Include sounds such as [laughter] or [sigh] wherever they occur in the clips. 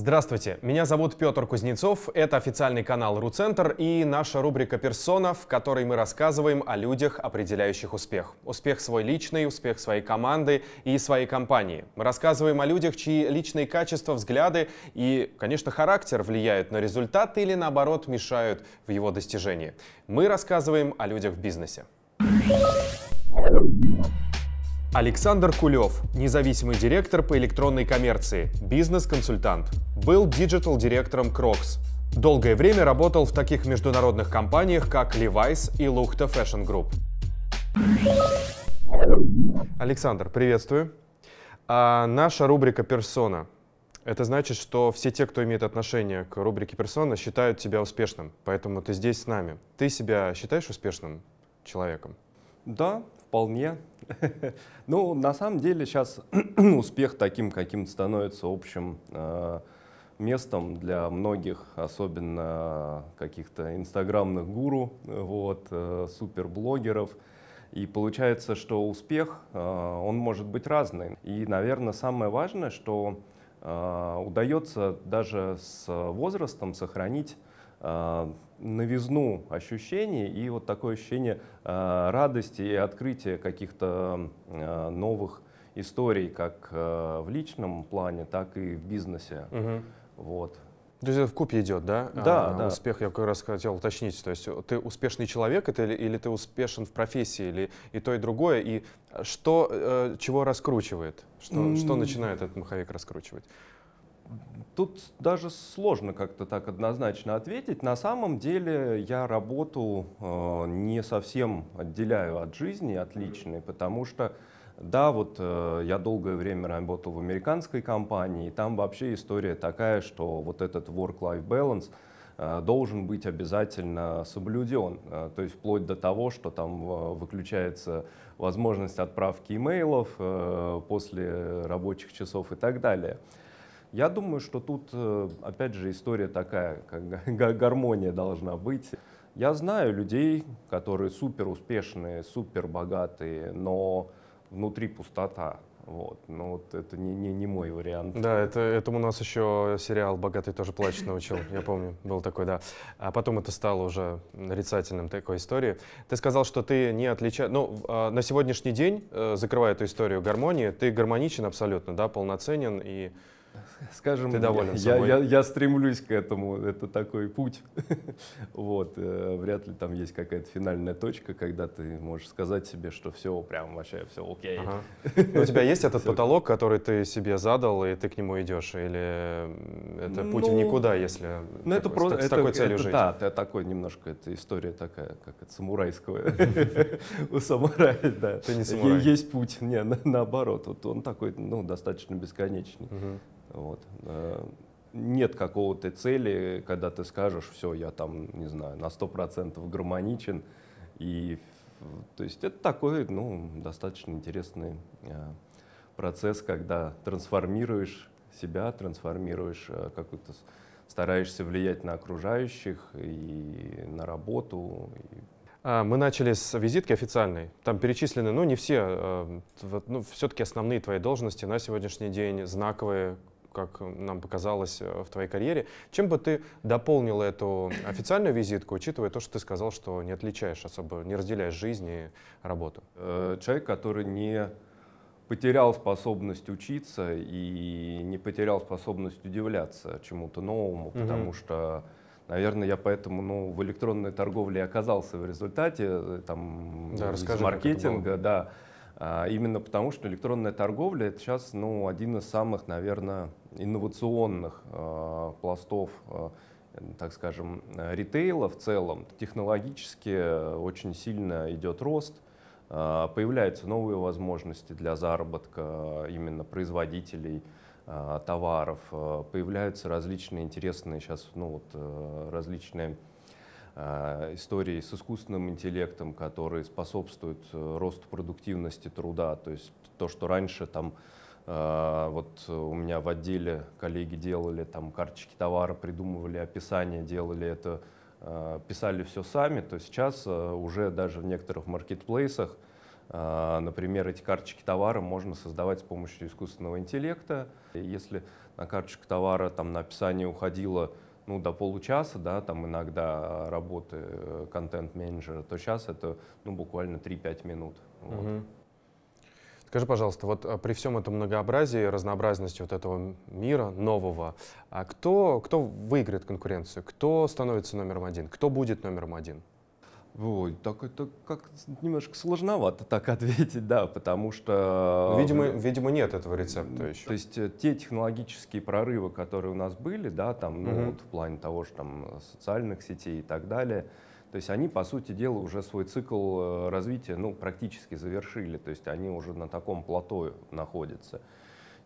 Здравствуйте, меня зовут Петр Кузнецов, это официальный канал РуЦентр и наша рубрика «Персона», в которой мы рассказываем о людях, определяющих успех. Успех свой личный, успех своей команды и своей компании. Мы рассказываем о людях, чьи личные качества, взгляды и, конечно, характер влияют на результат или, наоборот, мешают в его достижении. Мы рассказываем о людях в бизнесе. Александр Кулев, независимый директор по электронной коммерции, бизнес-консультант. Был диджитал-директором Crocs. Долгое время работал в таких международных компаниях, как Levi's и Luchta Fashion Group. Александр, приветствую. А наша рубрика «Персона». Это значит, что все те, кто имеет отношение к рубрике «Персона», считают тебя успешным. Поэтому ты здесь с нами. Ты себя считаешь успешным человеком? Да, вполне. [laughs] Ну, на самом деле сейчас [clears throat] успех таким, каким становится общим э, местом для многих, особенно каких-то инстаграмных гуру, вот, э, суперблогеров. И получается, что успех, э, он может быть разный. И, наверное, самое важное, что удается даже с возрастом сохранить новизну ощущений и вот такое ощущение э, радости и открытия каких-то э, новых историй, как э, в личном плане, так и в бизнесе. Угу. Вот. То есть это в купе идет, да? Да, а, да. Успех, я как раз хотел уточнить. То есть ты успешный человек это, или, или ты успешен в профессии, или и то, и другое. И что, чего раскручивает? Что, mm. что начинает этот маховик раскручивать? Тут даже сложно как-то так однозначно ответить. На самом деле я работу э, не совсем отделяю от жизни, от личной, потому что, да, вот э, я долгое время работал в американской компании, и там вообще история такая, что вот этот work-life balance э, должен быть обязательно соблюден. Э, то есть вплоть до того, что там э, выключается возможность отправки имейлов э, после рабочих часов и так далее. Э, я думаю, что тут, э, опять же, история такая, как гармония должна быть. Я знаю людей, которые супер успешные, супер богатые, но внутри пустота. Вот. Но ну, вот это не, не, не мой вариант. Да, это, этому у нас еще сериал «Богатый тоже плачет» научил, я помню, был такой, да. А потом это стало уже нарицательным такой историей. Ты сказал, что ты не отличаешь... Ну, а, на сегодняшний день, э, закрывая эту историю гармонии, ты гармоничен абсолютно, да, полноценен и [laughs] скажем, Ты доволен я, собой. я, я стремлюсь к этому, это такой путь. [laughs] вот, э, вряд ли там есть какая-то финальная точка, когда ты можешь сказать себе, что все, прям вообще все окей. Ага. [laughs] Ну, у тебя есть этот потолок, который ты себе задал, и ты к нему идешь, или э, это путь ну, в никуда, если ну, это такой, просто, с, это, с такой целью это, жить? Да, это такой немножко, это история такая, как это самурайского у самурая, да. Ты не самурай. Есть путь, не, наоборот, вот он такой, ну, достаточно бесконечный. Вот. Э, нет какого-то цели, когда ты скажешь, все, я там, не знаю, на 100% гармоничен. И, то есть это такой, ну, достаточно интересный э, процесс, когда трансформируешь себя, трансформируешь э, какую-то, стараешься влиять на окружающих и на работу, а, мы начали с визитки официальной. Там перечислены, ну, не все, ну, все-таки основные твои должности на сегодняшний день, знаковые, как нам показалось э, в твоей карьере. Чем бы ты дополнил эту официальную визитку, учитывая то, что ты сказал, что не отличаешь особо, не разделяешь жизнь и работу? Э, человек, который не потерял способность учиться и не потерял способность удивляться чему-то новому, угу. потому что Наверное, я поэтому ну, в электронной торговле оказался в результате э, там, да, из расскажи, маркетинга. Да. А именно потому, что электронная торговля это сейчас ну, один из самых, наверное, инновационных э, пластов, э, так скажем, э, ритейла в целом, технологически очень сильно идет рост, появляются новые возможности для заработка именно производителей товаров, появляются различные интересные сейчас, ну вот, различные истории с искусственным интеллектом, которые способствуют росту продуктивности труда. То есть то, что раньше там Э, вот у меня в отделе коллеги делали там карточки товара, придумывали описание, делали это, э, писали все сами, то сейчас э, уже даже в некоторых маркетплейсах, например, эти карточки товара можно создавать с помощью искусственного интеллекта. Если на карточку товара там на описание уходило ну, до получаса, да, там иногда работы контент-менеджера, то сейчас это ну, буквально 3-5 минут. Угу. Вот. Скажи, пожалуйста, вот э, при всем этом многообразии, разнообразности вот этого мира нового, а кто, кто выиграет конкуренцию? Кто становится номером один? Кто будет номером один? Ой, так это как немножко сложновато так [laughs] ответить, да, потому что... Ну, видимо, э, видимо нет этого рецепта еще. То есть э, те технологические прорывы, которые у нас были, да, там, ну, угу. вот в плане того, что там социальных сетей и так далее, то есть они, по сути дела, уже свой цикл э, развития ну, практически завершили, то есть они уже на таком плато находятся.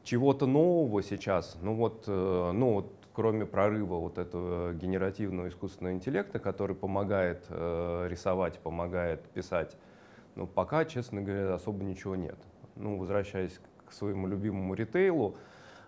Чего-то нового сейчас, ну вот, э, ну вот кроме прорыва вот этого генеративного искусственного интеллекта, который помогает э, рисовать, помогает писать, ну пока, честно говоря, особо ничего нет. Ну, возвращаясь к своему любимому ритейлу,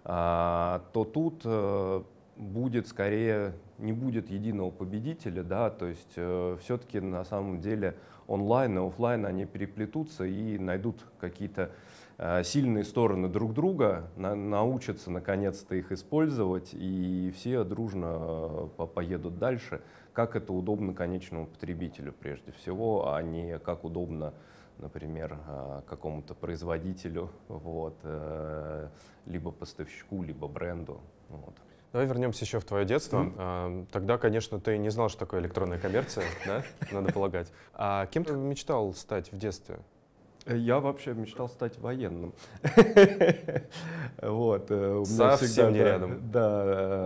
э, то тут э, будет скорее, не будет единого победителя, да, то есть э, все-таки на самом деле онлайн и офлайн они переплетутся и найдут какие-то э, сильные стороны друг друга, на, научатся наконец-то их использовать и все дружно э, поедут дальше, как это удобно конечному потребителю прежде всего, а не как удобно например, э, какому-то производителю, [laughs] вот, э, либо поставщику, либо бренду. Вот. Давай вернемся еще в твое детство. Mm-hmm. Тогда, конечно, ты не знал, что такое электронная коммерция, [laughs] да? Надо полагать. А кем ты мечтал стать в детстве? Я вообще мечтал стать военным. [laughs] вот, э, Совсем не рядом. Да,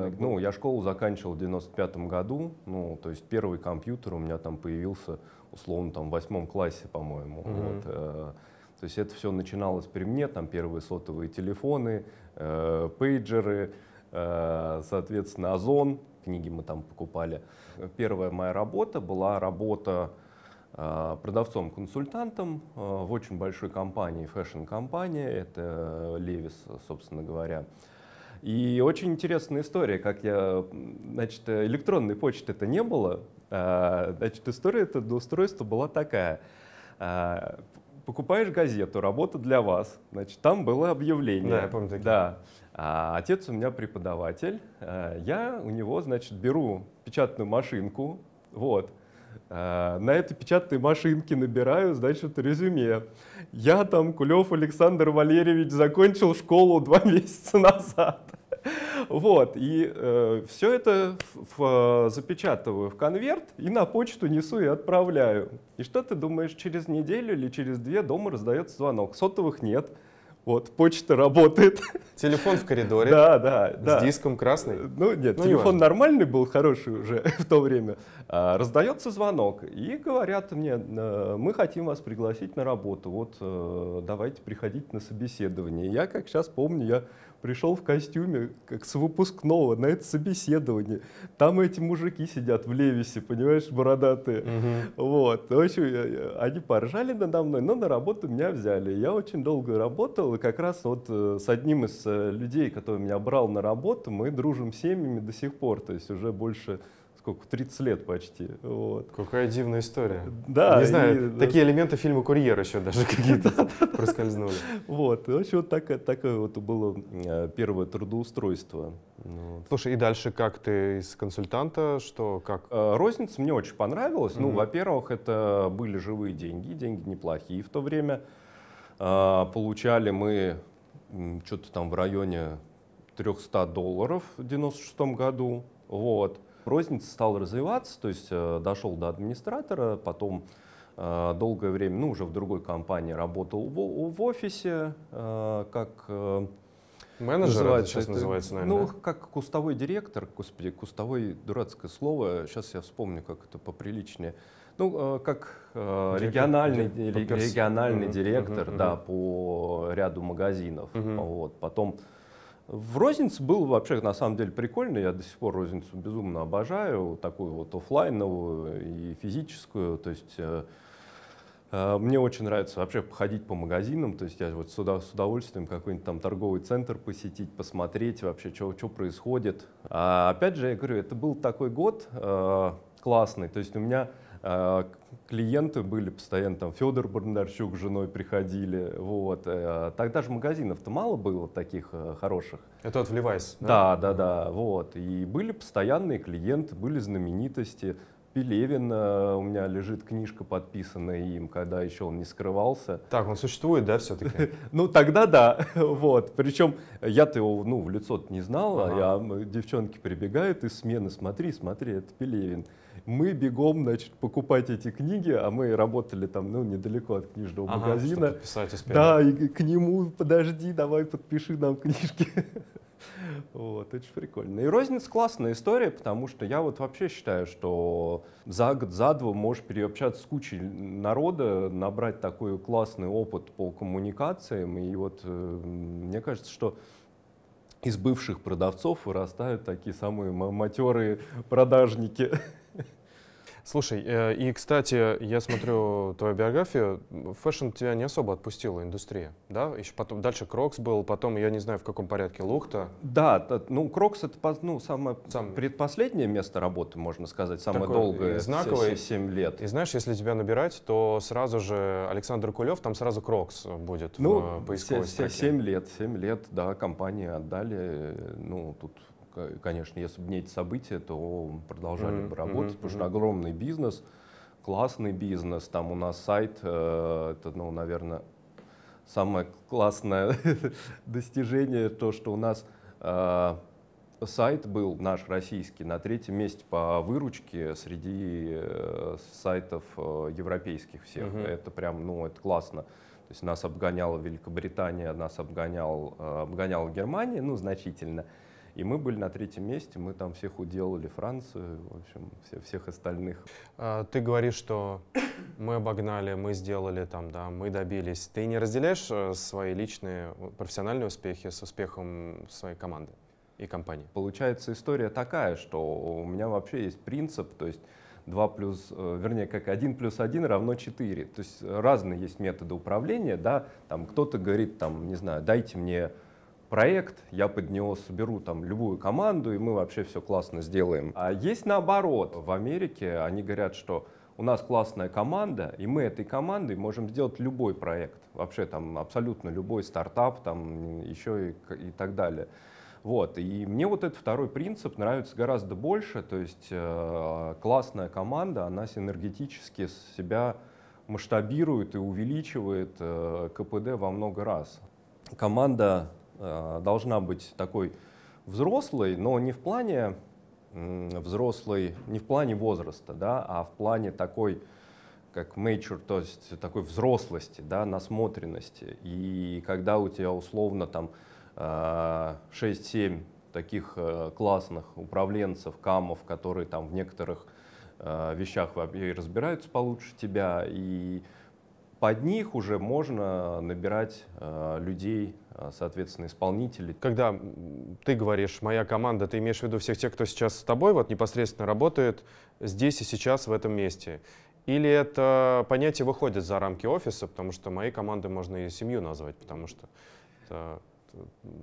э, ну, я школу заканчивал в 95 году, ну, то есть первый компьютер у меня там появился, условно, там, в восьмом классе, по-моему. Э, то есть это все начиналось при мне, там первые сотовые телефоны, пейджеры, Э, соответственно, Озон, книги мы там покупали. Первая моя работа была работа э, продавцом-консультантом э, в очень большой компании, фэшн-компании, это Левис, собственно говоря. И очень интересная история, как я, значит, электронной почты это не было, значит, история это до устройства была такая. Покупаешь газету, работа для вас, значит, там было объявление. Да, я помню такие. Да. А отец у меня преподаватель. Э, я у него, значит, беру печатную машинку, вот, э, на этой печатной машинке набираю, значит, резюме. Я там, Кулев Александр Валерьевич, закончил школу два [laughs] месяца назад. Вот, и э, все это в, в, э, запечатываю в конверт и на почту несу и отправляю. И что ты думаешь, через неделю или через две дома раздается звонок? Сотовых нет, вот, почта работает. Телефон в коридоре. Да, да, да. С диском красный. Ну нет, ну, телефон не нормальный был, хороший уже [laughs] в то время. А, раздается звонок и говорят мне, э, мы хотим вас пригласить на работу, вот э, давайте приходить на собеседование. Я, как сейчас помню, я пришел в костюме, как с выпускного, на это собеседование. Там эти мужики сидят в левисе, понимаешь, бородатые. Угу. Вот. В общем, они поржали надо мной, но на работу меня взяли. Я очень долго работал, и как раз вот э, с одним из э, людей, который меня брал на работу, мы дружим семьями до сих пор. То есть уже больше сколько, 30 лет почти. Вот. Какая дивная история. Да. Не знаю, и, такие да, элементы фильма «Курьер» еще даже [laughs] какие-то проскользнули. Вот, в общем, вот такое, такое вот было э, первое трудоустройство. Ну Слушай, и дальше как ты из консультанта, что, как? Э, розница мне очень понравилась. Ну, во-первых, это были живые деньги, деньги неплохие в то время. Э, получали мы что-то там в районе 300 долларов в 96 году. Вот. Розница стала развиваться, то есть э, дошел до администратора, потом э, долгое время, ну уже в другой компании работал в, в офисе, э, как... Э, Менеджер это сейчас это, называется, наверное. Ну, да? как кустовой директор, господи, кустовой дурацкое слово, сейчас я вспомню, как это поприличнее. Ну, э, как э, директор, региональный, директор, региональный угу, директор, угу, да, по ряду магазинов. Угу. Вот, потом в Рознице был вообще на самом деле прикольно, я до сих пор Розницу безумно обожаю, такую вот офлайновую и физическую, то есть э, э, мне очень нравится вообще походить по магазинам, то есть я вот с удовольствием какой-нибудь там торговый центр посетить, посмотреть вообще, что, что происходит. А опять же, я говорю, это был такой год э, классный, то есть у меня а, клиенты были постоянно, там Федор Бондарчук с женой приходили, вот. Э, тогда же магазинов-то мало было таких э, хороших. Это от Levi's, да? Да, да, да, вот. И были постоянные клиенты, были знаменитости. Пелевин, у меня лежит книжка, подписанная им, когда еще он не скрывался. Так, он существует, да, все-таки? [laughs] Ну, тогда да, [laughs] вот. Причем я-то его, ну, в лицо не знал, а девчонки прибегают из смены, смотри, смотри, это Пелевин мы бегом, значит, покупать эти книги, а мы работали там, ну, недалеко от книжного ага, магазина. Писать да, и к нему подожди, давай подпиши нам книжки. [laughs] Вот, очень прикольно. И розница классная история, потому что я вот вообще считаю, что за год, за два можешь переобщаться с кучей народа, набрать такой классный опыт по коммуникациям. И вот э, мне кажется, что из бывших продавцов вырастают такие самые матерые продажники. [laughs] Слушай, э, и, кстати, я смотрю твою биографию, фэшн тебя не особо отпустила индустрия, да? Еще потом, дальше Крокс был, потом, я не знаю, в каком порядке, Лухта. Да, ну, Крокс — это ну, самое Сам... предпоследнее место работы, можно сказать, самое Такое долгое, знаковое. 7 лет. И знаешь, если тебя набирать, то сразу же Александр Кулев, там сразу Крокс будет ну, в э, поисковой 7, 7 лет, 7 лет, да, компании отдали, э, ну, тут конечно, если бы не эти события, то продолжали mm-hmm. бы работать, mm-hmm. потому что огромный бизнес, классный бизнес, там у нас сайт, э, это, ну, наверное, самое классное [laughs] достижение, то, что у нас э, сайт был наш российский на третьем месте по выручке среди э, сайтов э, европейских всех. Mm-hmm. Это прям, ну, это классно. То есть нас обгоняла Великобритания, нас обгонял, э, обгоняла Германия, ну, значительно. И мы были на третьем месте, мы там всех уделали Францию, в общем, все, всех остальных. А, ты говоришь, что мы обогнали, мы сделали там, да, мы добились. Ты не разделяешь э, свои личные э, профессиональные успехи с успехом своей команды и компании? Получается, история такая, что у меня вообще есть принцип, то есть 2 плюс, э, вернее, как 1 плюс 1 равно 4. То есть разные есть методы управления, да, там кто-то говорит, там, не знаю, дайте мне проект, я под него соберу там любую команду, и мы вообще все классно сделаем. А есть наоборот. В Америке они говорят, что у нас классная команда, и мы этой командой можем сделать любой проект. Вообще там абсолютно любой стартап, там еще и, и так далее. Вот, и мне вот этот второй принцип нравится гораздо больше, то есть э, классная команда, она синергетически себя масштабирует и увеличивает э, КПД во много раз. Команда Э, должна быть такой взрослой, но не в плане взрослой, не в плане возраста, да, а в плане такой как mature, то есть такой взрослости, да, насмотренности. И когда у тебя условно там 6-7 э, таких э, классных управленцев, камов, которые там в некоторых вещах разбираются получше тебя, и под них уже можно набирать людей а, соответственно, исполнители. Когда ты говоришь «моя команда», ты имеешь в виду всех тех, кто сейчас с тобой вот непосредственно работает здесь и сейчас в этом месте? Или это понятие выходит за рамки офиса, потому что моей командой можно и семью назвать, потому что это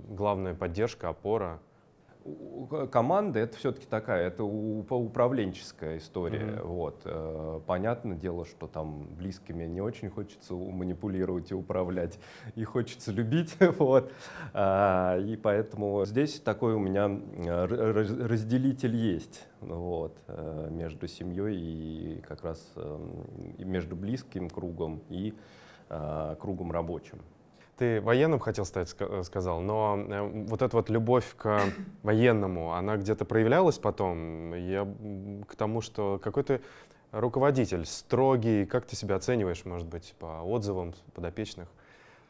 главная поддержка, опора команда это все-таки такая, это управленческая история. Mm-hmm. Вот. Э, понятное дело, что там близкими не очень хочется манипулировать и управлять, и хочется любить. [laughs] Вот. А, и поэтому здесь такой у меня э, разделитель есть вот, э, между семьей и как раз эм, между близким кругом и кругом рабочим ты военным хотел стать, э, сказал, но э, вот эта вот любовь к [coughs] военному, она где-то проявлялась потом? Я к тому, что какой ты руководитель, строгий, как ты себя оцениваешь, может быть, по отзывам подопечных?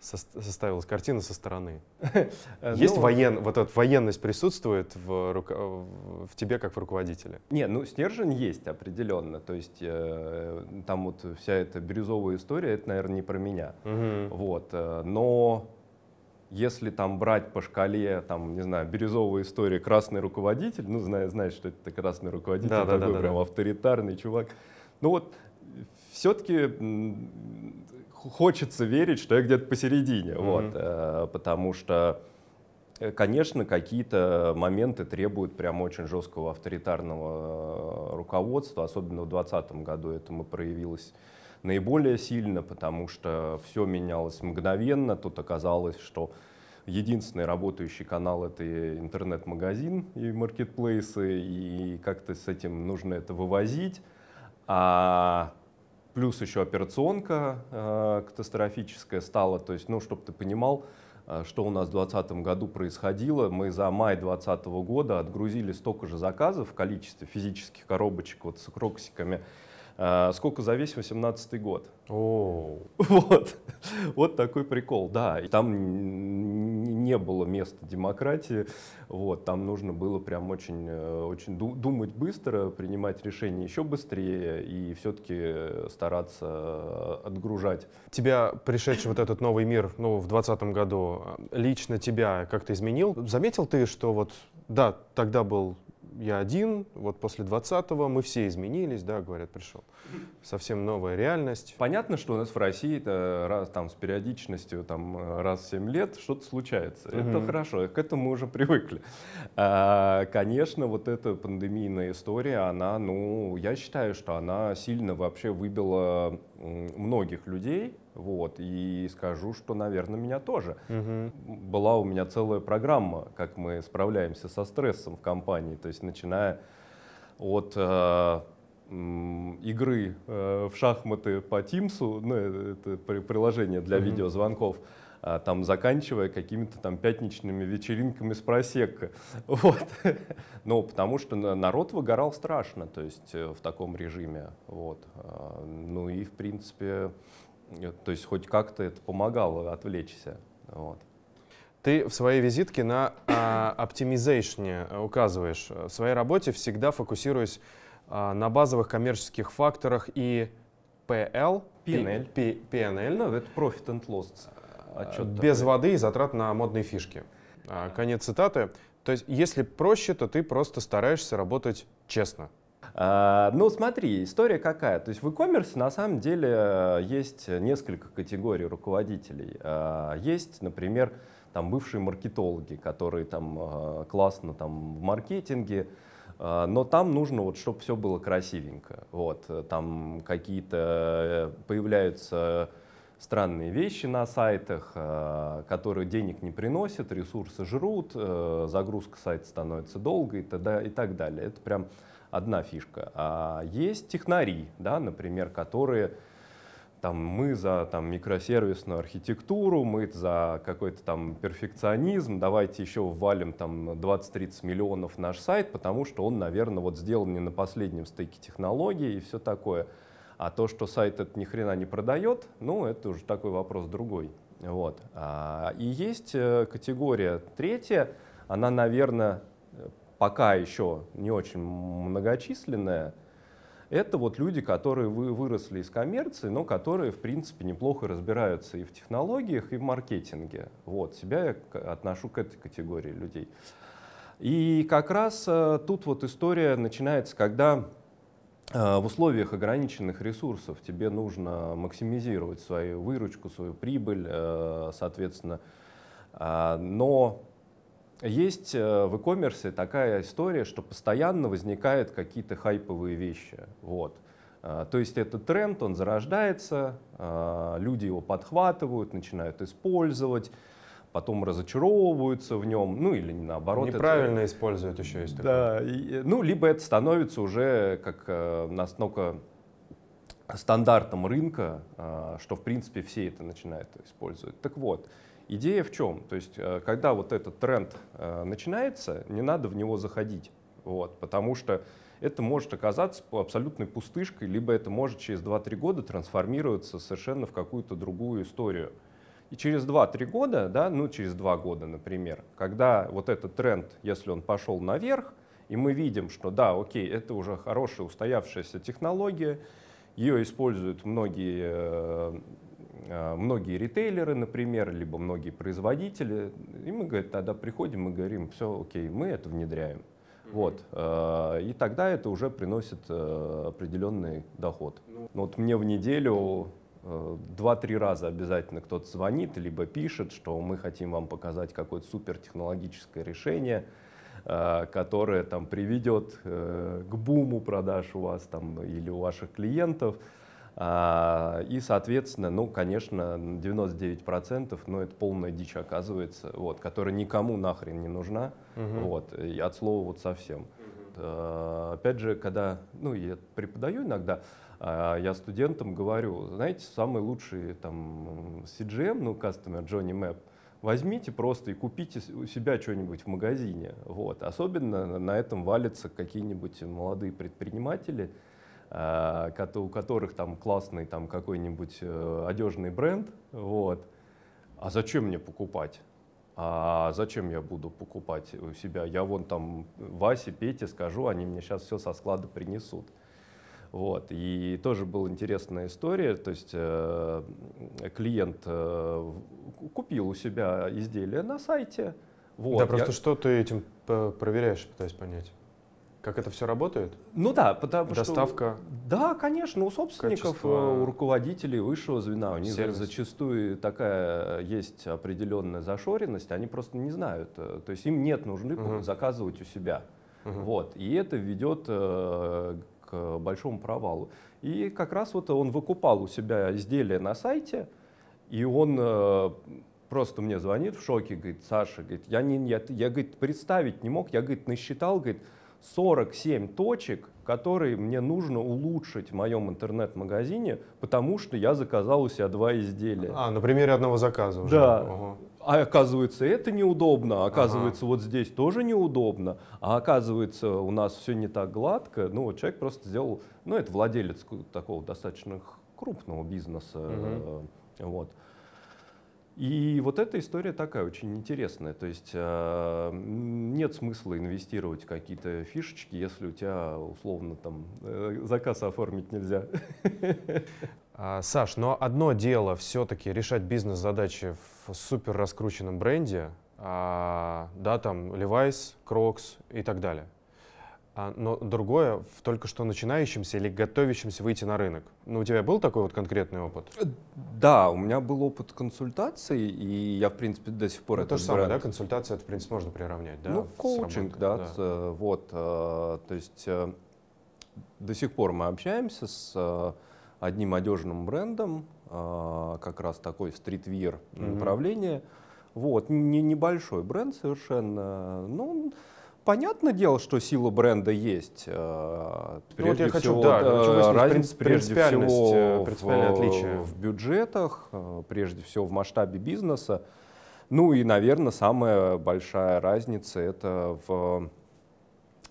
составилась картина со стороны. [laughs] Есть ну, воен, вот эта военность присутствует в, рука, в тебе как в руководителе? Не, ну стержень есть определенно, то есть э, там вот вся эта бирюзовая история, это, наверное, не про меня, угу. вот, э, но если там брать по шкале, там, не знаю, бирюзовая история, красный руководитель, ну, знаешь, знаешь что это красный руководитель, да, такой да, да, прям да. авторитарный чувак, ну вот все-таки хочется верить, что я где-то посередине, mm-hmm. вот, э, потому что, э, конечно, какие-то моменты требуют прям очень жесткого авторитарного э, руководства, особенно в 2020 году это мы проявилось наиболее сильно, потому что все менялось мгновенно, тут оказалось, что единственный работающий канал это интернет-магазин и маркетплейсы, и как-то с этим нужно это вывозить. А плюс еще операционка э, катастрофическая стала, то есть, ну, чтобы ты понимал, э, что у нас в 2020 году происходило. Мы за май 2020 года отгрузили столько же заказов в количестве физических коробочек вот с кроксиками Э, сколько за весь 18 год? О, oh. [laughs] вот, вот такой прикол, да. И Там не было места демократии, вот, там нужно было прям очень, э, очень думать быстро, принимать решения еще быстрее и все-таки стараться э, отгружать. Тебя, пришедший вот этот новый мир, ну, в 2020 году, лично тебя как-то изменил? Заметил ты, что вот, да, тогда был я один, вот после 20-го мы все изменились, да, говорят, пришел. Совсем новая реальность. Понятно, что у нас в России это раз там с периодичностью там раз в 7 лет что-то случается. Угу. Это хорошо, к этому мы уже привыкли. А, конечно, вот эта пандемийная история, она, ну, я считаю, что она сильно вообще выбила многих людей, вот, и скажу, что, наверное, меня тоже. Угу. Была у меня целая программа, как мы справляемся со стрессом в компании, то есть начиная от э, игры э, в шахматы по Тимсу, ну, э, это приложение для угу. видеозвонков, а, там заканчивая какими-то там пятничными вечеринками с просекка. [laughs] Вот. Ну, потому что народ выгорал страшно, то есть э, в таком режиме. Вот. А, ну и, в принципе, э, то есть хоть как-то это помогало отвлечься. Вот. Ты в своей визитке на а, оптимизейшне указываешь. Э, в своей работе всегда фокусируясь на базовых коммерческих факторах и PL, PNL. P, PNL. Ну, это Profit and Loss. А, э, Отчет без такой. воды и затрат на модные фишки. А, конец цитаты. То есть, если проще, то ты просто стараешься работать честно. А, ну, смотри, история какая. То есть в e-commerce на самом деле э, есть несколько категорий руководителей. А, есть, например, там бывшие маркетологи, которые там э, классно там в маркетинге, но там нужно вот, чтобы все было красивенько. Вот, там какие-то появляются странные вещи на сайтах, э, которые денег не приносят, ресурсы жрут, э, загрузка сайта становится долгой и, так далее. Это прям одна фишка. А есть технари, да, например, которые там, мы за там, микросервисную архитектуру, мы за какой-то там перфекционизм, давайте еще ввалим там 20-30 миллионов в наш сайт, потому что он, наверное, вот сделан не на последнем стыке технологий и все такое. А то, что сайт этот ни хрена не продает, ну, это уже такой вопрос другой. Вот. А, и есть э, категория третья, она, наверное, пока еще не очень многочисленная. Это вот люди, которые выросли из коммерции, но которые, в принципе, неплохо разбираются и в технологиях, и в маркетинге. Вот, себя я отношу к этой категории людей. И как раз э, тут вот история начинается, когда а, в условиях ограниченных ресурсов тебе нужно максимизировать свою выручку, свою прибыль, э, соответственно. А, но есть э, в e-commerce такая история, что постоянно возникают какие-то хайповые вещи. Вот. А, то есть этот тренд, он зарождается, люди его подхватывают, начинают использовать потом разочаровываются в нем, ну или наоборот. Неправильно это, используют еще есть такое. Да, и, э, ну либо это становится уже как э, настолько стандартом рынка, э, что в принципе все это начинают использовать. Так вот, идея в чем? То есть, э, когда вот этот тренд э, начинается, не надо в него заходить, вот, потому что это может оказаться абсолютной пустышкой, либо это может через 2-3 года трансформироваться совершенно в какую-то другую историю. И через 2-3 года, да, ну через 2 года, например, когда вот этот тренд, если он пошел наверх, и мы видим, что да, окей, это уже хорошая устоявшаяся технология, ее используют многие, э, э, многие ритейлеры, например, либо многие производители. И мы, говорит, тогда приходим и говорим, все окей, мы это внедряем. Вот. Э, и тогда это уже приносит определенный доход. Ну. Вот мне в неделю Э, два-три раза обязательно кто-то звонит, либо пишет, что мы хотим вам показать какое-то супертехнологическое решение, э, которое там приведет э, к буму продаж у вас там или у ваших клиентов. А, и, соответственно, ну, конечно, 99%, но ну, это полная дичь оказывается, вот, которая никому нахрен не нужна, угу. вот, и от слова вот совсем. Угу. Опять же, когда, ну, я преподаю иногда, а я студентам говорю, знаете, самый лучший там CGM, эм, ну, кастомер Джонни Мэп, возьмите просто и купите у себя что-нибудь в магазине. Вот. Особенно на этом валятся какие-нибудь молодые предприниматели, а, у которых там классный там какой-нибудь э, одежный бренд, вот. А зачем мне покупать? А зачем я буду покупать у себя? Я вон там Васе, Пете скажу, они мне сейчас все со склада принесут. Вот. И тоже была интересная история. То есть э, клиент э, купил у себя изделие на сайте. Вот. Да, просто я... что ты этим э, проверяешь, пытаюсь понять? Как это все работает? Ну да, потому Доставка, что... Доставка? Да, конечно, у собственников, качество, э, у руководителей высшего звена, у них сервис. зачастую такая есть определенная зашоренность, они просто не знают. Э, то есть им нет нужды угу. заказывать у себя. Угу. Вот. И это ведет к э, большому провалу. И как раз вот он выкупал у себя изделия на сайте, и он э, просто мне звонит в шоке, говорит, Саша, говорит, я, не, я, я говорит, представить не мог, я, говорит, насчитал, говорит, 47 точек, которые мне нужно улучшить в моем интернет-магазине, потому что я заказал у себя два изделия. А, на примере одного заказа уже. Да. А оказывается, это неудобно, а оказывается, ага. вот здесь тоже неудобно, а оказывается, у нас все не так гладко. Ну, вот человек просто сделал, ну, это владелец такого достаточно крупного бизнеса. Угу. Вот. И вот эта история такая очень интересная. То есть а, нет смысла инвестировать какие-то фишечки, если у тебя условно там э, заказ оформить нельзя. [laughs] А, Саш, но одно дело все-таки решать бизнес-задачи в супер раскрученном бренде, а, да, там Levi's, Crocs и так далее. А, но другое в только что начинающемся или готовящемся выйти на рынок. Ну, у тебя был такой вот конкретный опыт? Э, да, у меня был опыт консультации, и я, в принципе, до сих пор ну, это же же бренд... самое, да, консультация, это, в принципе, можно приравнять, да? Ну, коучинг, да, да, э, вот, э, то есть до сих пор мы общаемся с одним одежным брендом, как раз такой стритвир mm-hmm. вот, не, небольшой бренд совершенно, ну, но понятное дело, что сила бренда есть. Прежде э, ну, вот всего, хочу, да, разница прежде всего э, в, в бюджетах, э, прежде всего в масштабе бизнеса. Ну и, наверное, самая большая разница это в,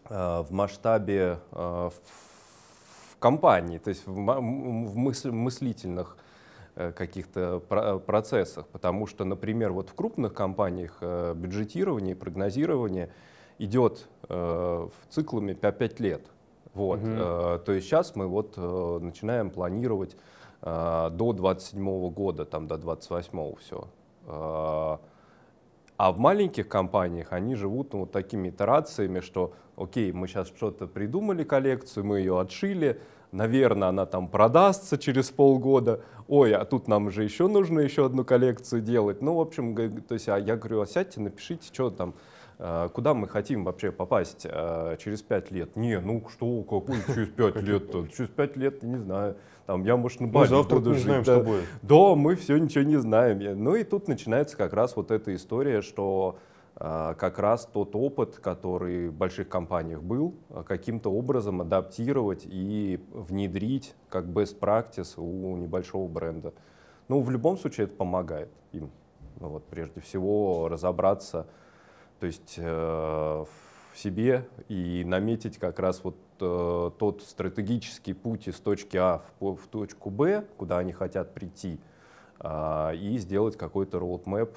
в масштабе в компании, то есть в, в мысли, мыслительных каких-то процессах. Потому что, например, вот в крупных компаниях бюджетирование и прогнозирование — идет э, циклами по 5 лет. Вот. Угу. Э, то есть сейчас мы вот э, начинаем планировать э, до 27 года, там до 28 все. Э, а в маленьких компаниях они живут ну, вот такими итерациями, что, окей, мы сейчас что-то придумали коллекцию, мы ее отшили, наверное, она там продастся через полгода, ой, а тут нам же еще нужно еще одну коллекцию делать. Ну, в общем, то есть, а я говорю, а сядьте, напишите, что там, Э, куда мы хотим вообще попасть э, через пять лет. Не, ну что, какой через пять лет Через пять лет, не знаю. Там, я, может, на ну, Бали завтра буду не жить, знаем, да. что будет. Да, мы все ничего не знаем. Ну и тут начинается как раз вот эта история, что э, как раз тот опыт, который в больших компаниях был, каким-то образом адаптировать и внедрить как best practice у небольшого бренда. Ну, в любом случае это помогает им, ну, вот, прежде всего, разобраться, то есть э, в себе и наметить как раз вот э, тот стратегический путь из точки А в, точку Б, куда они хотят прийти, а, и сделать какой-то роудмэп,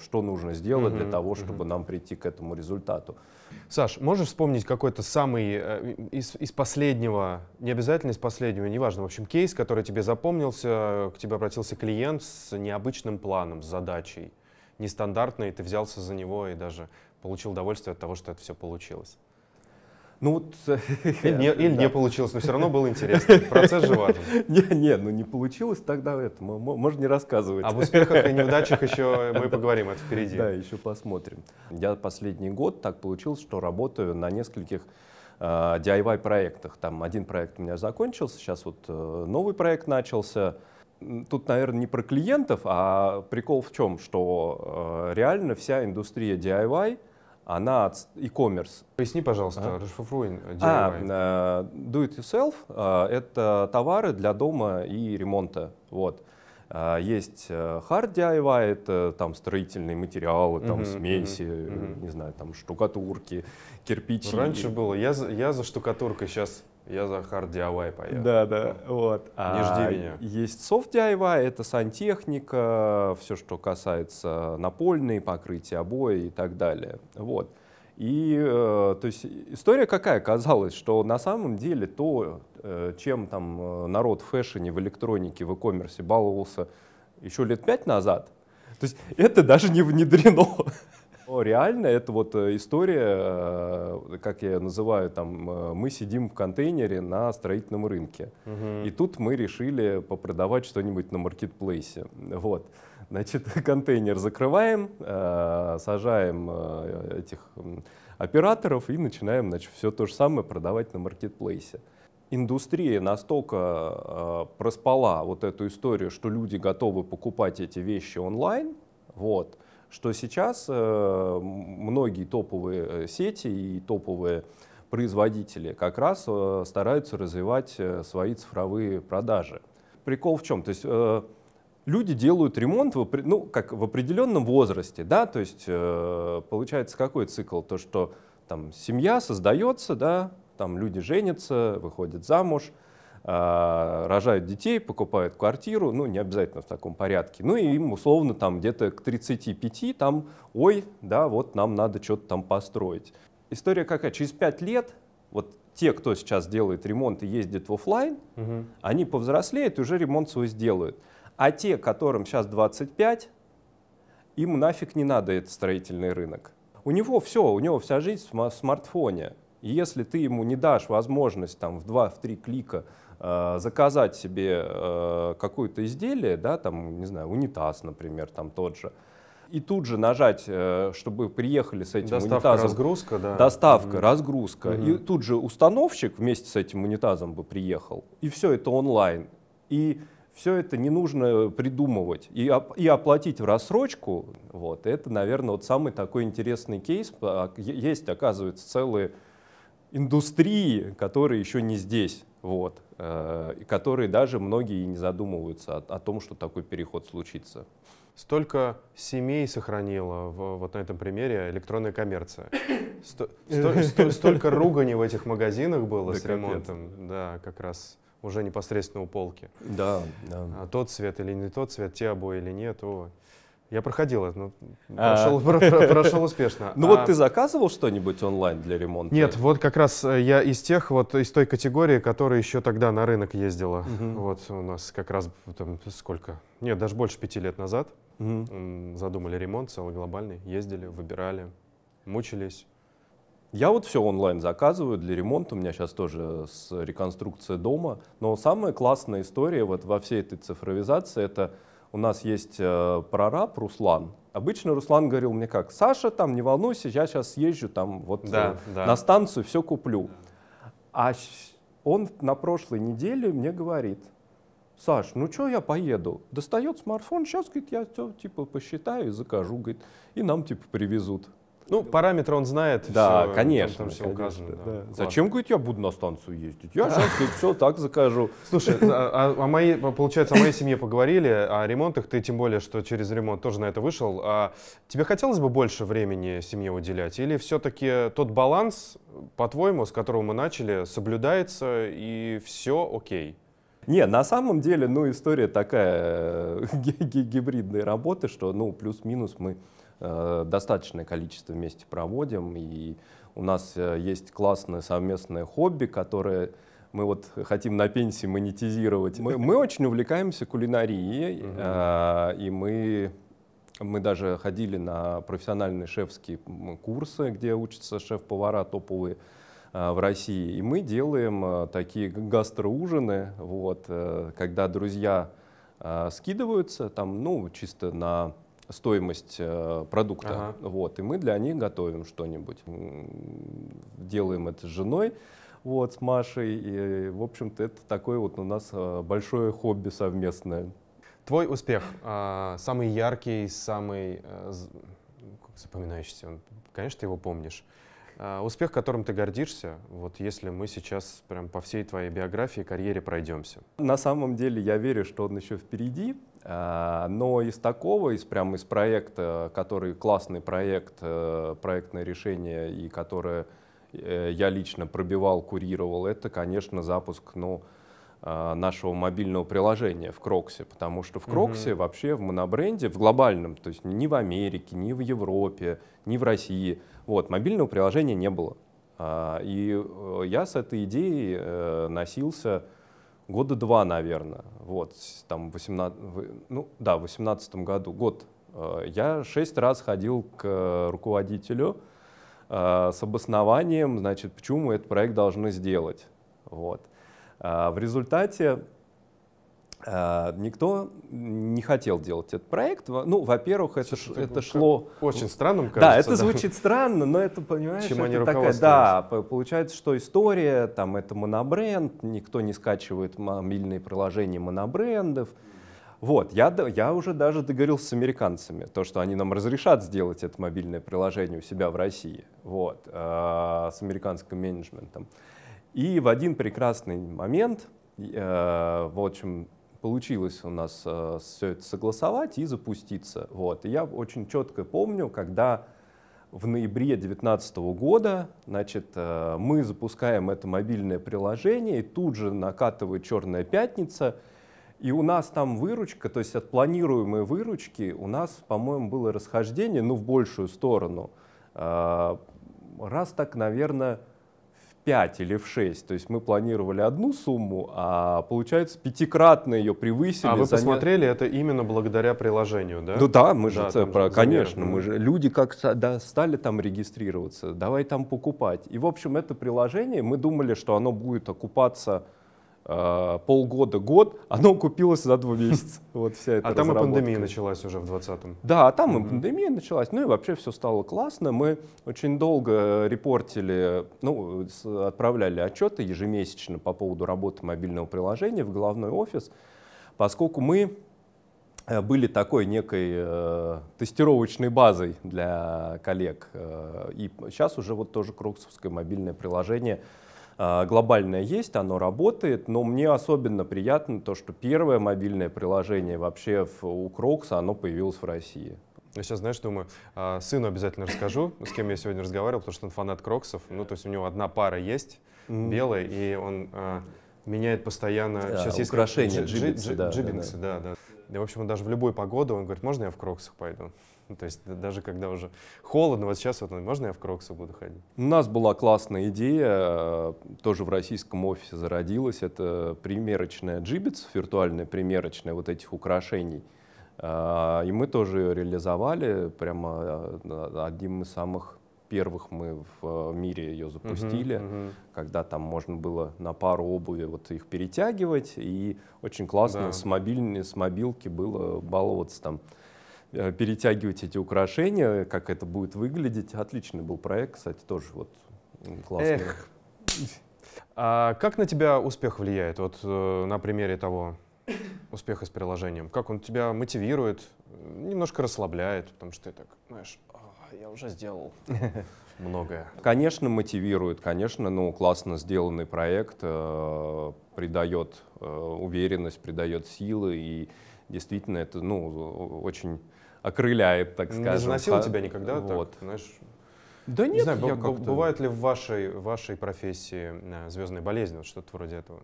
что нужно сделать mm-hmm, для того, чтобы mm-hmm. нам прийти к этому результату. Саш, можешь вспомнить какой-то самый э, из, из последнего, не обязательно из последнего, неважно, в общем, кейс, который тебе запомнился, к тебе обратился клиент с необычным планом, с задачей? нестандартный, и ты взялся за него и даже получил удовольствие от того, что это все получилось. Ну вот... [laughs] Или, не, или да. не получилось, но все равно было интересно. [laughs] Процесс же важен. Не, не, ну не получилось, тогда это можно не рассказывать. Об успехах и неудачах еще [laughs] мы поговорим, это впереди. Да, еще посмотрим. Я последний год так получилось, что работаю на нескольких DIY э, проектах. Там один проект у меня закончился, сейчас вот э, новый проект начался тут, наверное, не про клиентов, а прикол в чем, что э, реально вся индустрия DIY, она от e-commerce. Поясни, пожалуйста, а? расшифруй DIY. А, э, do-it-yourself э, — это товары для дома и ремонта. Вот. Есть hard DIY, это там строительные материалы, там угу, смеси, угу, не знаю, там штукатурки, кирпичи. Раньше было, я я за штукатуркой, сейчас я за hard DIY поеду. Да, да, вот. не а, жди меня. Есть soft DIY, это сантехника, все, что касается напольной, покрытия обои и так далее. Вот. И, э, то есть, история какая оказалась, что на самом деле то, э, чем там э, народ в фэшне, в электронике, в e-commerce баловался еще лет пять назад, то есть это даже не внедрено. Но реально это вот э, история, э, как я ее называю, там, э, мы сидим в контейнере на строительном рынке. Угу. И тут мы решили попродавать что-нибудь на маркетплейсе. Вот. Значит, [laughs] контейнер закрываем, сажаем этих операторов и начинаем значит, все то же самое продавать на маркетплейсе индустрия настолько э, проспала вот эту историю, что люди готовы покупать эти вещи онлайн, вот, что сейчас э, многие топовые э, сети и топовые производители как раз э, стараются развивать свои цифровые продажи. Прикол в чем? То есть люди делают ремонт в, ну, как в определенном возрасте, да, то есть получается какой цикл? То, что там семья создается, да, там люди женятся, выходят замуж – а, рожают детей, покупают квартиру, ну, не обязательно в таком порядке. Ну, и им условно там где-то к 35, там, ой, да, вот нам надо что-то там построить. История какая? Через 5 лет вот те, кто сейчас делает ремонт и ездит в офлайн, угу. они повзрослеют и уже ремонт свой сделают. А те, которым сейчас 25, им нафиг не надо этот строительный рынок. У него все, у него вся жизнь в смартфоне. И если ты ему не дашь возможность там в 2-3 клика Э, заказать себе э, какое-то изделие, да, там, не знаю, унитаз, например, там тот же, и тут же нажать, э, чтобы приехали с этим доставка, унитазом. Разгрузка, да. Доставка, mm. разгрузка. Mm. И тут же установщик вместе с этим унитазом бы приехал. И все это онлайн. И все это не нужно придумывать и, и оплатить в рассрочку. Вот, это, наверное, вот самый такой интересный кейс. А, есть, оказывается, целые индустрии, которые еще не здесь. Вот. Э, и которые даже многие не задумываются о, о том, что такой переход случится. Столько семей сохранила в, вот на этом примере электронная коммерция. столько ругани в этих магазинах было с ремонтом. Да, как раз уже непосредственно у полки. Да, да. А тот цвет или не тот цвет, те обои или нет. О. Я проходил это, а. прошел, про, про, прошел успешно. Ну а... вот ты заказывал что-нибудь онлайн для ремонта? Нет, вот как раз э, я из тех, вот из той категории, которая еще тогда на рынок ездила. Угу. Вот у нас как раз там сколько? Нет, даже больше пяти лет назад угу. задумали ремонт целый глобальный, ездили, выбирали, мучились. Я вот все онлайн заказываю для ремонта, у меня сейчас тоже с реконструкцией дома. Но самая классная история вот во всей этой цифровизации — это у нас есть э, прораб Руслан. Обычно Руслан говорил мне как, Саша, там не волнуйся, я сейчас съезжу там вот да, э, да. на станцию, все куплю. А он на прошлой неделе мне говорит, Саш, ну что я поеду? Достает смартфон, сейчас, говорит, я все типа посчитаю и закажу, говорит, и нам типа привезут. Ну, параметры он знает. Да, все, конечно. Там, там все конечно, указано. Да. Да. Зачем, говорит, я буду на станцию ездить? Я женское все так закажу. Слушай, а, а, а моей, получается, о моей семье поговорили, о ремонтах, ты тем более, что через ремонт тоже на это вышел. А тебе хотелось бы больше времени семье уделять? Или все-таки тот баланс, по-твоему, с которого мы начали, соблюдается и все окей? Не, на самом деле, ну, история такая э, [laughs] гибридной работы, что, ну, плюс-минус мы Э, достаточное количество вместе проводим. И у нас э, есть классное совместное хобби, которое мы вот хотим на пенсии монетизировать. Мы, мы очень увлекаемся кулинарией, угу. э, и мы, мы даже ходили на профессиональные шефские курсы, где учатся шеф-повара топовые э, в России. И мы делаем э, такие гастроужины, вот, э, когда друзья э, скидываются, там, ну, чисто на стоимость э, продукта. Ага. Вот, и мы для них готовим что-нибудь. Делаем это с женой, вот, с Машей. И, в общем-то, это такое вот у нас э, большое хобби совместное. Твой успех а, самый яркий, самый э, запоминающийся, конечно, ты его помнишь. А, успех, которым ты гордишься, вот если мы сейчас прям по всей твоей биографии, карьере пройдемся. На самом деле я верю, что он еще впереди, Э, но из такого, из прямо из проекта, который классный проект, э, проектное решение и которое э, я лично пробивал, курировал, это, конечно, запуск, ну, нашего мобильного приложения в Кроксе, потому что в Кроксе mm-hmm. вообще в монобренде, в глобальном, то есть ни в Америке, ни в Европе, ни в России, вот, мобильного приложения не было. И я с этой идеей носился года два, наверное, вот, там, 18, ну, да, в 18 году, год, э, я шесть раз ходил к руководителю э, с обоснованием, значит, почему мы этот проект должны сделать, вот. Э, в результате а, никто не хотел делать этот проект. Ну, во-первых, это, ш, это шло... Очень странным, кажется. Да, это да. звучит странно, но это, понимаешь, Чем это они такая... Да, получается, что история, там, это монобренд, никто не скачивает мобильные приложения монобрендов. Вот, я, я уже даже договорился с американцами, то, что они нам разрешат сделать это мобильное приложение у себя в России, вот, а, с американским менеджментом. И в один прекрасный момент, э, в общем, получилось у нас э, все это согласовать и запуститься. Вот. И я очень четко помню, когда в ноябре 2019 года значит, э, мы запускаем это мобильное приложение, и тут же накатывает «Черная пятница», и у нас там выручка, то есть от планируемой выручки у нас, по-моему, было расхождение, ну, в большую сторону. Э, раз так, наверное, 5 или в 6. То есть мы планировали одну сумму, а получается пятикратно ее превысили. А вы занят... посмотрели это именно благодаря приложению, да? Ну да, мы же, это, про... же конечно, мы же люди как да, стали там регистрироваться, давай там покупать. И в общем это приложение, мы думали, что оно будет окупаться Э, полгода-год, оно купилось за два месяца. [laughs] Вот вся эта а там и пандемия началась уже в 2020-м. Да, а там mm-hmm. и пандемия началась, ну и вообще все стало классно. Мы очень долго э, репортили, ну, отправляли отчеты ежемесячно по поводу работы мобильного приложения в главной офис, поскольку мы э, были такой некой э, тестировочной базой для коллег. и сейчас уже вот тоже Круксовское мобильное приложение – а, глобальное есть, оно работает, но мне особенно приятно то, что первое мобильное приложение вообще в, у Крокса, оно появилось в России. Я сейчас, знаешь, думаю, а, сыну обязательно расскажу, [laughs] с кем я сегодня разговаривал, потому что он фанат Кроксов. Ну, то есть у него одна пара есть, белая, и он а, меняет постоянно... Сейчас есть украшения, есть... джибинсы, да, да, да. И, в общем, он даже в любую погоду, он говорит, можно я в Кроксах пойду? Ну, то есть даже когда уже холодно, вот сейчас вот, можно я в кроксы буду ходить? У нас была классная идея, э, тоже в российском офисе зародилась, это примерочная джибец, виртуальная примерочная вот этих украшений. А, и мы тоже ее реализовали, прямо э, а, одним из самых первых мы в э, мире ее запустили, uh-huh, uh-huh. когда там можно было на пару обуви вот их перетягивать, и очень классно да. с, мобиль, с мобилки было баловаться там Э, перетягивать эти украшения, как это будет выглядеть. Отличный был проект, кстати, тоже вот классный. Эх. А как на тебя успех влияет? Вот э, на примере того успеха с приложением. Как он тебя мотивирует, немножко расслабляет, потому что ты так, знаешь, «А, я уже сделал [laughs] многое. Конечно, мотивирует, конечно, ну, классно сделанный проект э, придает э, уверенность, придает силы, и действительно это, ну, очень окрыляет, так скажем. Не заносило тебя никогда вот. так, знаешь? Да нет, не знаю, я как бывает ли в вашей, вашей профессии э, звездная болезнь, вот что-то вроде этого?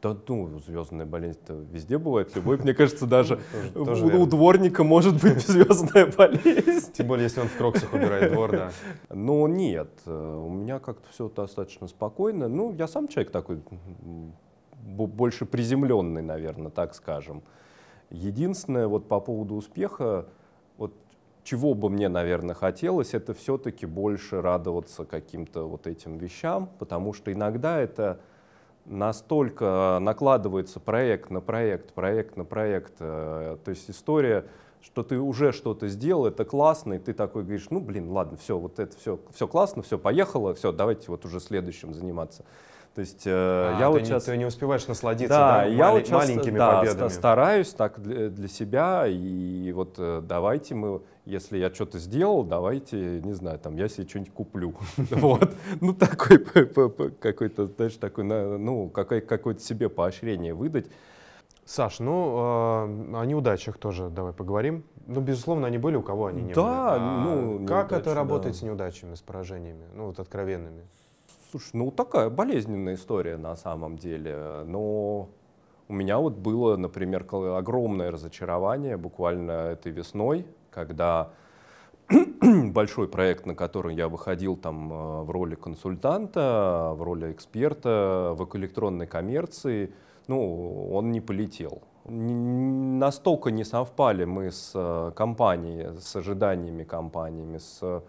Да ну, звездная болезнь-то везде бывает. Любой, мне кажется, даже [laughs] у дворника может быть [laughs] звездная болезнь. Тем более, если он в кроксах убирает двор, да. Но ну, нет, э, у меня как-то все достаточно спокойно. Ну, я сам человек такой больше приземленный, наверное, так скажем. Единственное, вот по поводу успеха, вот чего бы мне, наверное, хотелось, это все-таки больше радоваться каким-то вот этим вещам, потому что иногда это настолько э, накладывается проект на проект, проект на проект. Э, то есть история, что ты уже что-то сделал, это классно, и ты такой говоришь, ну блин, ладно, все, вот это все, все классно, все поехало, все, давайте вот уже следующим заниматься. То есть э, а, я ты вот не, Ты не успеваешь насладиться да, да, я мали... вот сейчас, маленькими да, победами. стараюсь так для, для себя, и вот э, давайте мы, если я что-то сделал, давайте, не знаю, там, я себе что-нибудь куплю. [laughs] Вот. Ну, такой какой-то, знаешь, такой, ну, какое-то себе поощрение выдать. Саш, ну а, о неудачах тоже давай поговорим. Ну, безусловно, они были, у кого они не были. Да, ну. как это работать с неудачами, с поражениями, ну вот откровенными? Слушай, ну такая болезненная история на самом деле. Но ну, у меня вот было, например, огромное разочарование буквально этой весной, когда [clears throat] большой проект, на который я выходил там э, в роли консультанта, в роли эксперта в электронной коммерции, ну, он не полетел. Настолько не совпали мы с э, компанией, с ожиданиями компаниями, с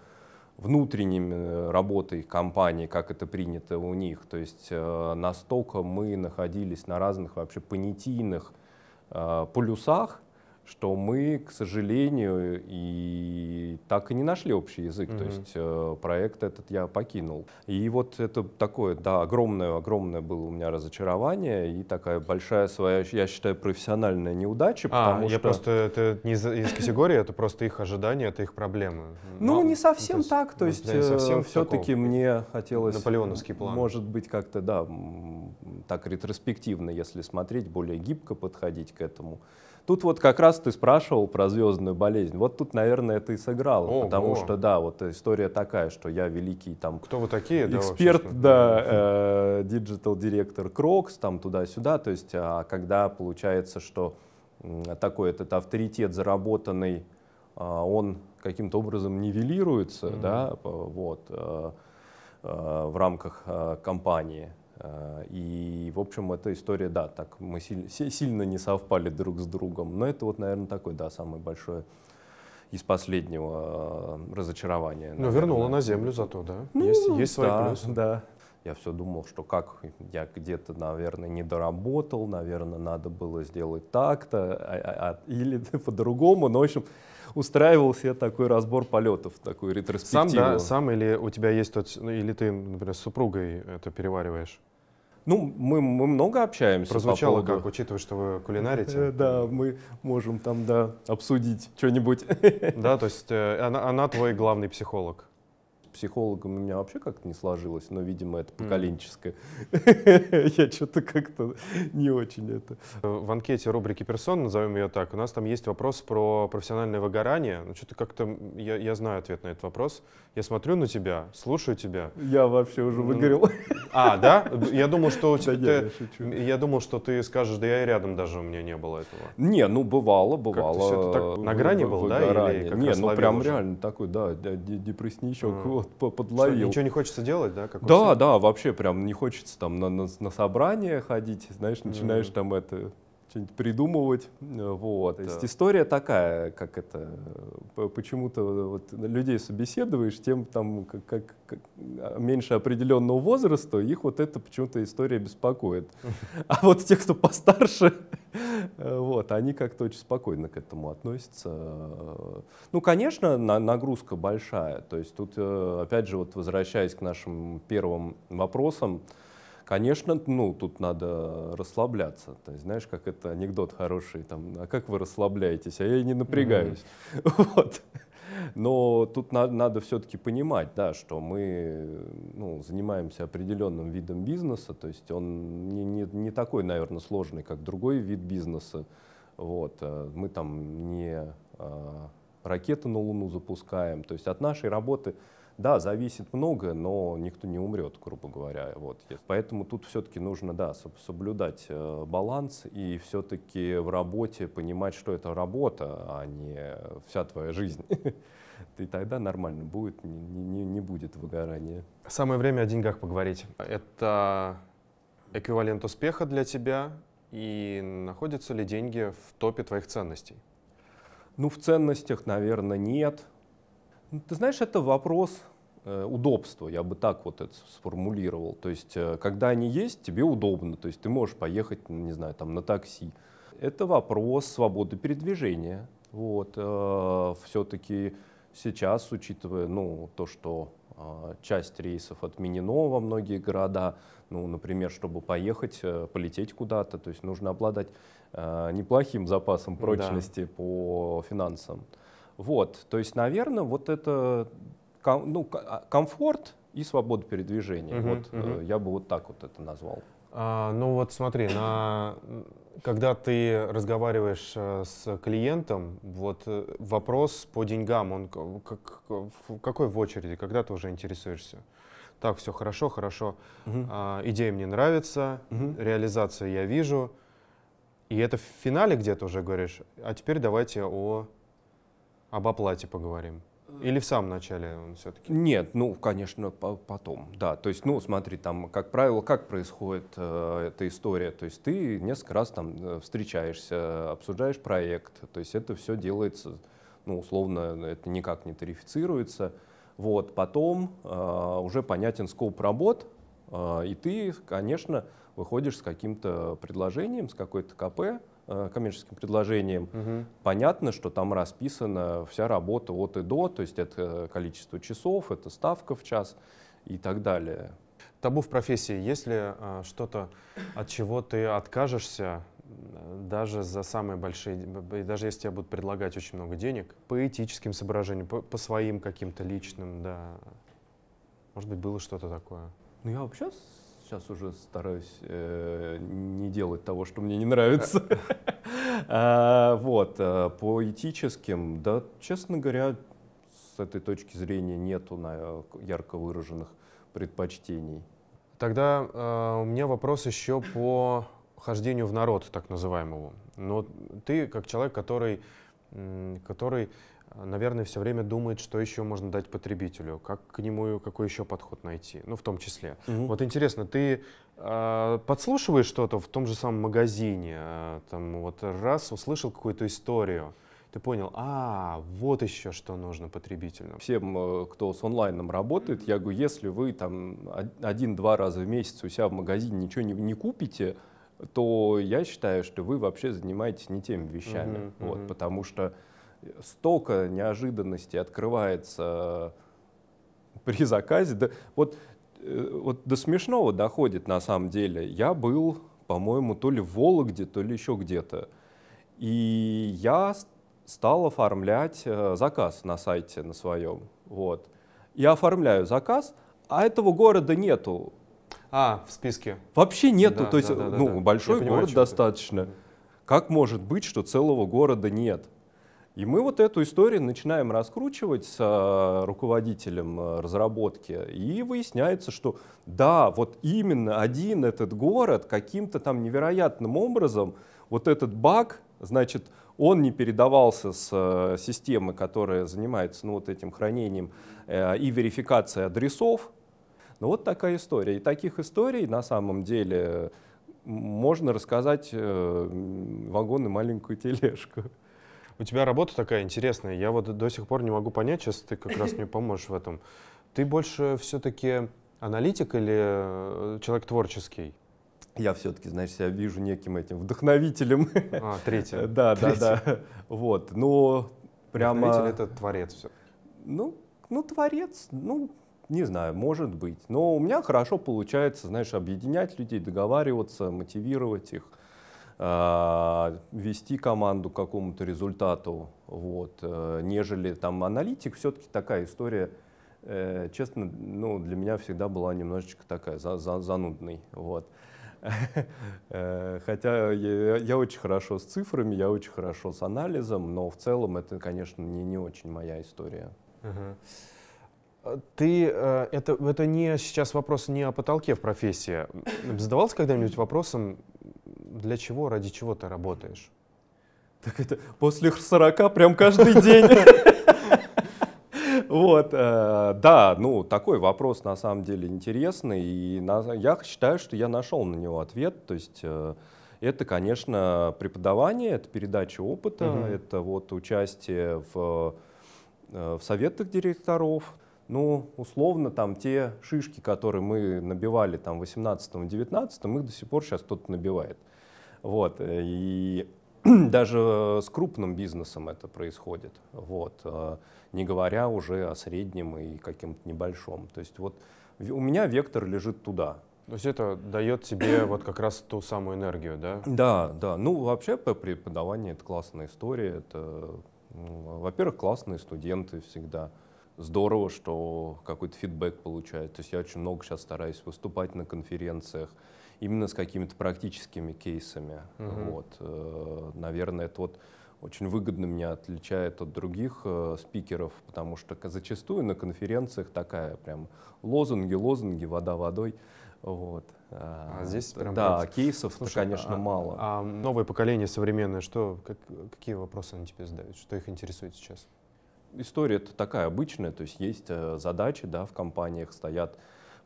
внутренними э, работой компании, как это принято у них. То есть э, настолько мы находились на разных вообще понятийных э, полюсах, что мы, к сожалению, и так и не нашли общий язык. Mm-hmm. То есть э, проект этот я покинул. И вот это такое, да, огромное, огромное было у меня разочарование и такая большая своя, я считаю, профессиональная неудача. А, потому я что... просто это не из категории, это просто их ожидания, это их проблемы. Ну, не совсем так. То есть э, все-таки мне хотелось... Наполеоновский план. Может быть, как-то, да, так ретроспективно, если смотреть, более гибко подходить к этому. Тут вот как раз ты спрашивал про звездную болезнь. Вот тут, наверное, это и сыграл, О, потому о. что, да, вот история такая, что я великий там... Кто вы такие? Эксперт, да, э, диджитал-директор Крокс, там туда-сюда. То есть, а когда получается, что такой этот авторитет заработанный, а, он каким-то образом нивелируется, mm-hmm. да, вот, э, э, в рамках компании, Э, и, в общем, эта история, да, так мы сильно не совпали друг с другом, но это вот, наверное, такой, да, самое большое из последнего э, разочарования. Ну, но вернула на землю зато, да? Ну, есть, есть свои да, плюсы. Да. Я все думал, что как я где-то, наверное, не доработал, наверное, надо было сделать так-то, а, а, а или [laughs] по-другому. Но, в общем, устраивал себе такой разбор полетов, такую ретроспективу. Сам, да, сам или у тебя есть тот, ну, или ты, например, с супругой это перевариваешь? Ну, мы, мы много общаемся. Прозвучало по поводу... как, учитывая, что вы кулинарите. Э, да, мы можем там, да, обсудить что-нибудь. Да, то есть э, она, она твой главный психолог психологом у меня вообще как-то не сложилось, но, видимо, это поколенческое. [laughs] Я что-то как-то не очень это. Э, в анкете рубрики «Персон», назовем ее так, у нас там есть вопрос про профессиональное выгорание. Ну, что-то как-то, я, я знаю ответ на этот вопрос. Я смотрю на тебя, слушаю тебя. Я вообще уже выгорел. А, да? Я думал, что у тебя... я, думал, что ты скажешь, да я и рядом даже у меня не было этого. Не, ну бывало, бывало. на э, грани был, да? Или не, ну прям реально такой, да, депрессничок под, под, подловил. Что, ничего не хочется делать, да? Как да, да, вообще прям не хочется там на, на, на собрание ходить, знаешь, начинаешь mm-hmm. там это что-нибудь придумывать. Э, вот. Да. То есть история такая, как это, э, почему-то вот людей собеседуешь, тем там как, как, как а, меньше определенного возраста, их вот это почему-то история беспокоит. А вот те, кто постарше, [laughs] э, вот, они как-то очень спокойно к этому относятся. Ну, конечно, на, нагрузка большая. То есть тут, опять же, вот возвращаясь к нашим первым вопросам, Конечно, ну, тут надо расслабляться. То есть, знаешь, как это анекдот хороший, там, а как вы расслабляетесь? А я не напрягаюсь. Mm-hmm. [laughs] Вот. Но тут на, надо все-таки понимать, да, что мы ну, занимаемся определенным видом бизнеса, то есть он не, не, не такой, наверное, сложный, как другой вид бизнеса. Вот. Э, мы там не а, ракеты на Луну запускаем. То есть от нашей работы да, зависит много, но никто не умрет, грубо говоря. Вот. Поэтому тут все-таки нужно да, соблюдать э, баланс и все-таки в работе понимать, что это работа, а не вся твоя жизнь. И [laughs] тогда нормально будет, не, не, не будет выгорания. Самое время о деньгах поговорить. Это эквивалент успеха для тебя и находятся ли деньги в топе твоих ценностей? Ну, в ценностях, наверное, нет. Ну, ты знаешь, это вопрос э, удобства, я бы так вот это сформулировал. То есть, э, когда они есть, тебе удобно, то есть ты можешь поехать, не знаю, там на такси. Это вопрос свободы передвижения. Вот, э, все-таки сейчас, учитывая, ну, то, что часть рейсов отменено во многие города, ну, например, чтобы поехать, полететь куда-то, то есть нужно обладать неплохим запасом прочности да. по финансам. Вот, то есть, наверное, вот это ну, а, комфорт и свобода передвижения. Угу, вот угу. я бы вот так вот это назвал. А, ну вот смотри, на, когда ты разговариваешь э, с клиентом, вот э, вопрос по деньгам, он как, в какой в очереди, когда ты уже интересуешься? Так, все хорошо, хорошо, угу. а, идея мне нравится, угу. реализация я вижу. И это в финале где-то уже говоришь, а теперь давайте о об оплате поговорим. Э. Или в самом начале он все-таки? Нет, ну, конечно, по потом, да. То есть, ну, смотри, там, как правило, как происходит э, эта история. То есть ты несколько раз там э, встречаешься, обсуждаешь проект. То есть это все делается, ну, условно, это никак не тарифицируется. Вот, потом э, уже понятен скоп работ, э, и ты, конечно, выходишь с каким-то предложением, с какой-то КП, Э, коммерческим предложением, угу. понятно, что там расписана вся работа от и до, то есть это э, количество часов, это ставка в час и так далее. Табу в профессии, есть ли а, что-то, от чего ты откажешься, даже за самые большие, даже если тебе будут предлагать очень много денег, по этическим соображениям, по, по своим каким-то личным, да. Может быть, было что-то такое? Ну, я вообще сейчас уже стараюсь э, не делать того, что мне не нравится. [laughs] А, вот, э, по этическим, да, честно говоря, с этой точки зрения нету ярко выраженных предпочтений. Тогда э, у меня вопрос еще по хождению в народ, так называемому. Но ну, ты, как человек, который, который наверное, все время думает, что еще можно дать потребителю, как к нему, какой еще подход найти, ну, в том числе. Угу. Вот интересно, ты э, подслушиваешь что-то в том же самом магазине, э, там вот раз услышал какую-то историю, ты понял, а, вот еще что нужно потребителю. Всем, э, кто с онлайном работает, я говорю, если вы там один-два раза в месяц у себя в магазине ничего не, не купите, то я считаю, что вы вообще занимаетесь не теми вещами, угу, вот, угу. потому что столько неожиданностей открывается при заказе. Да, вот, э, вот до смешного доходит на самом деле. Я был, по-моему, то ли в Вологде, то ли еще где-то. И я стал оформлять э, заказ на сайте на своем. Вот. Я оформляю заказ, а этого города нету. А, в списке. Вообще нету. Да, то есть, да, да, ну, да. большой я город понимаю, достаточно. Как может быть, что целого города нет? И мы вот эту историю начинаем раскручивать с э, руководителем э, разработки, и выясняется, что да, вот именно один этот город каким-то там невероятным образом, вот этот баг, значит, он не передавался с э, системы, которая занимается ну, вот этим хранением и верификацией адресов. Ну вот такая история. И таких историй на самом деле можно рассказать вагон и маленькую тележку. У тебя работа такая интересная. Я вот до сих пор не могу понять, сейчас ты как раз [laughs] мне поможешь в этом. Ты больше все-таки аналитик или э, человек творческий? Я все-таки, знаешь, себя вижу неким этим вдохновителем. А, третьим. [laughs] Да, да, да. Вот, ну, прямо... Вдохновитель — это творец все. Ну, ну, творец, ну, не знаю, может быть. Но у меня хорошо получается, знаешь, объединять людей, договариваться, мотивировать их. Э, вести команду к какому-то результату, вот, э, нежели там аналитик, все-таки такая история, э, честно, ну, для меня всегда была немножечко такая за, за, занудной. Вот. [laughs] Хотя я, я очень хорошо с цифрами, я очень хорошо с анализом, но в целом это, конечно, не, не очень моя история. Угу. Ты, это, это не сейчас вопрос не о потолке в профессии. Задавался когда-нибудь вопросом, для чего, ради чего ты работаешь? Так это после 40 прям каждый день. Вот, э, да, ну такой вопрос на самом деле интересный, и я считаю, что я нашел на него ответ. То есть э, это, конечно, преподавание, это передача опыта, угу. это вот участие в, э, в советах директоров. Ну, условно, там те шишки, которые мы набивали там в 18-19, их до сих пор сейчас кто-то набивает. Вот. И [clears throat] даже с крупным бизнесом это происходит. Вот. Э, не говоря уже о среднем и каким то небольшом. То есть вот у меня вектор лежит туда. То есть это дает тебе [clears throat] вот как раз ту самую энергию, да? Да, да. Ну, вообще по преподаванию это классная история. Это, ну, во-первых, классные студенты всегда. Здорово, что какой-то фидбэк получают. То есть я очень много сейчас стараюсь выступать на конференциях именно с какими-то практическими кейсами. Угу. Вот, э, наверное, это вот очень выгодно меня отличает от других э, спикеров, потому что зачастую на конференциях такая прям лозунги, лозунги, вода водой. Вот. А, а здесь прям да, против. кейсов, Слушай, конечно, а, мало. А новое поколение современное, что, как, какие вопросы они тебе задают, что их интересует сейчас? История это такая обычная, то есть есть э, задачи, да, в компаниях стоят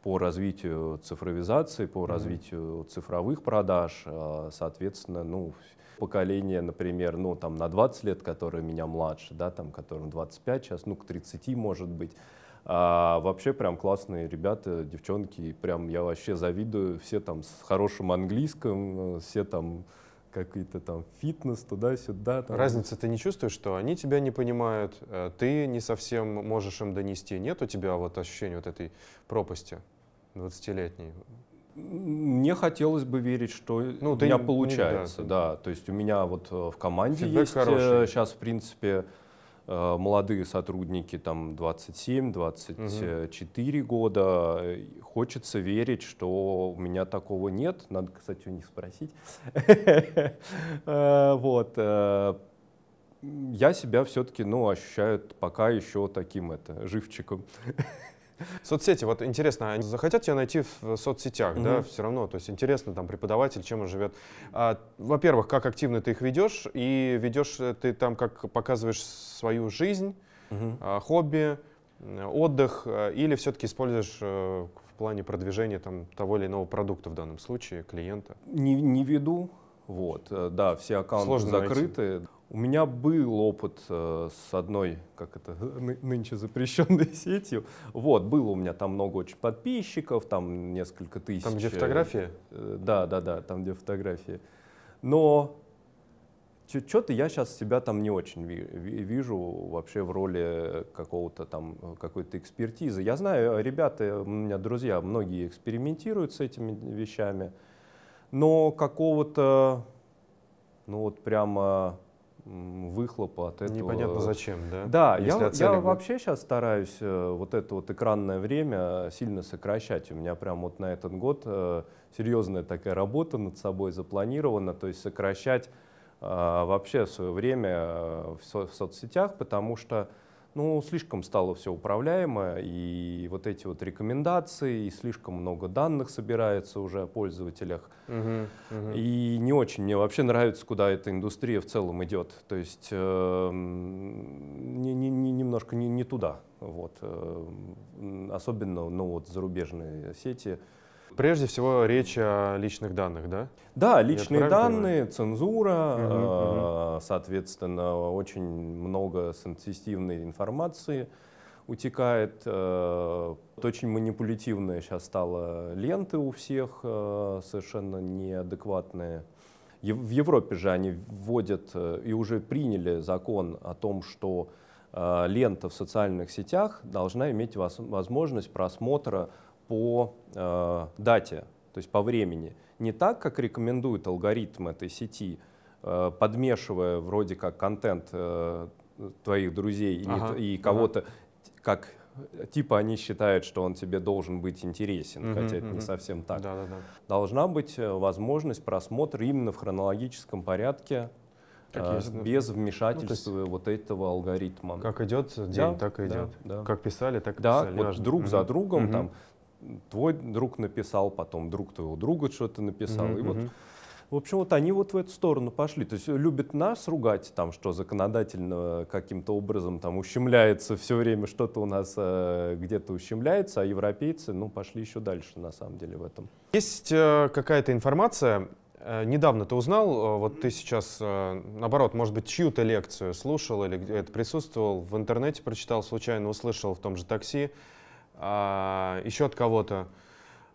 по развитию цифровизации, по развитию цифровых продаж, а, соответственно, ну, поколение, например, ну, там, на 20 лет, которое меня младше, да, там, которым 25 сейчас, ну, к 30, может быть, а вообще прям классные ребята, девчонки, прям я вообще завидую, все там с хорошим английским, все там какие-то там фитнес туда-сюда. Там. Разница ты не чувствуешь, что они тебя не понимают, э, ты не совсем можешь им донести, нет у тебя вот ощущения вот этой пропасти? 20-летний? Мне хотелось бы верить, что ну, у меня не, получается, не, ну, да. да. То есть у меня вот э, в команде Фидбэк есть э, хороший. сейчас, в принципе, э, молодые сотрудники, там 27-24 угу. года. Хочется верить, что у меня такого нет. Надо, кстати, у них спросить. [laughs] Вот. Я себя все-таки, ну, ощущаю пока еще таким это, живчиком. [laughs] Соцсети, вот интересно, они захотят тебя найти в соцсетях, угу. да, все равно, то есть интересно, там, преподаватель, чем он живет. А, во-первых, как активно ты их ведешь, и ведешь э, ты там, как показываешь свою жизнь, угу. а, хобби, отдых, э, или все-таки используешь э, в плане продвижения там, того или иного продукта в данном случае, клиента? Не, не веду, вот, да, все аккаунты Сложно закрыты. Найти. У меня был опыт э, с одной, как это нынче запрещенной [laughs] сетью. Вот, было у меня там много очень подписчиков, там несколько тысяч. Там, где э, фотографии? Э, да, да, да, там, где фотографии. Но что-то я сейчас себя там не очень вижу вообще в роли какого-то там, э, какой-то экспертизы. Я знаю, э, ребята, у меня друзья, многие экспериментируют с этими вещами, но какого-то, ну вот прямо выхлопа от этого. Непонятно зачем, да? Да, я, я вообще сейчас стараюсь э, вот это вот экранное время сильно сокращать. У меня прям вот на этот год э, серьезная такая работа над собой запланирована, то есть сокращать э, вообще свое время в соцсетях, потому что ну, слишком стало все управляемо, и вот эти вот рекомендации, и слишком много данных собирается уже о пользователях. Угу, угу. И не очень мне вообще нравится, куда эта индустрия в целом идет. То есть э, не, не, немножко не, не туда. Вот. Э, особенно ну, вот, зарубежные сети. Прежде всего речь о личных данных, да? Да, личные данные, понимаю? цензура, угу, э, угу. соответственно, очень много сенситивной информации утекает. Э, очень манипулятивная сейчас стала лента у всех, э, совершенно неадекватная. В Европе же они вводят э, и уже приняли закон о том, что а, лента в социальных сетях должна иметь возможность просмотра по э, дате, то есть по времени. Не так, как рекомендует алгоритм этой сети, э, подмешивая вроде как контент э, твоих друзей ага, и, и кого-то, ага. как типа они считают, что он тебе должен быть интересен, mm-hmm, хотя это не совсем так. Да, да, да. Должна быть э, возможность просмотра именно в хронологическом порядке, э, есть, без ну, вмешательства ну, есть, вот этого алгоритма. Как идет день, да, так и идет. Да, да. Как писали, так и да, писали. Да, вот важно. друг mm за другом mm там твой друг написал, потом друг твоего друга что-то написал. Mm-hmm. И вот, в общем, вот они вот в эту сторону пошли. То есть э, любят нас ругать, там, что законодательно э, каким-то образом там ущемляется все время, что-то у нас э, где-то ущемляется, а европейцы, ну, пошли еще дальше, на самом деле, в этом. Есть э, какая-то информация, э, Недавно ты узнал, вот ты сейчас, наоборот, может быть, чью-то лекцию слушал или где-то присутствовал, в интернете прочитал, случайно услышал в том же такси, а, еще от кого-то.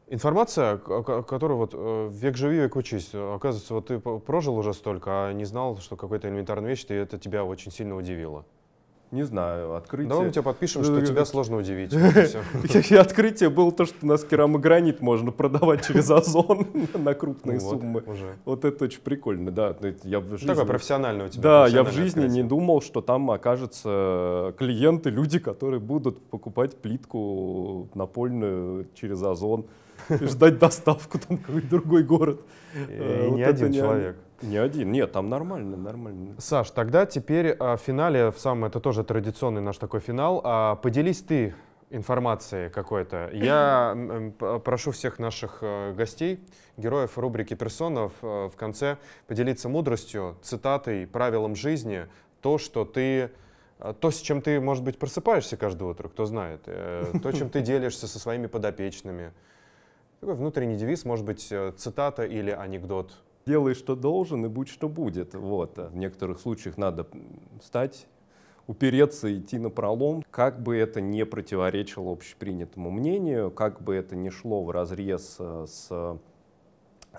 Информация, которую вот э, век живи, век учись. Оказывается, вот ты прожил уже столько, а не знал, что какая-то элементарная вещь, и это тебя очень сильно удивило не знаю, открытие... Давай мы тебя подпишем, что тебя сложно удивить. [laughs] [laughs] Открытие было то, что у нас керамогранит можно продавать через Озон [laughs] на крупные суммы. Вот это очень прикольно, да. Такое профессиональное у тебя. Да, я в жизни не думал, что там окажутся клиенты, люди, которые будут покупать плитку напольную через Озон, ждать доставку там какой-то другой город. И э, не один человек. Не один, нет, там нормально, нормально. Саш, тогда теперь а, в финале, в самом, это тоже традиционный наш такой финал, а, поделись ты информации какой-то. Я прошу всех наших э, гостей, героев рубрики «Персонов» э, в конце поделиться мудростью, цитатой, правилом жизни, то, что ты э, то, с чем ты, может быть, просыпаешься каждое утро, кто знает, то, чем ты делишься со своими подопечными. Такой внутренний девиз, может быть, цитата или анекдот – Делай, что должен, и будь, что будет. Вот. А в некоторых случаях надо встать, упереться, идти на пролом. Как бы это не противоречило общепринятому мнению, как бы это не шло в разрез э, с,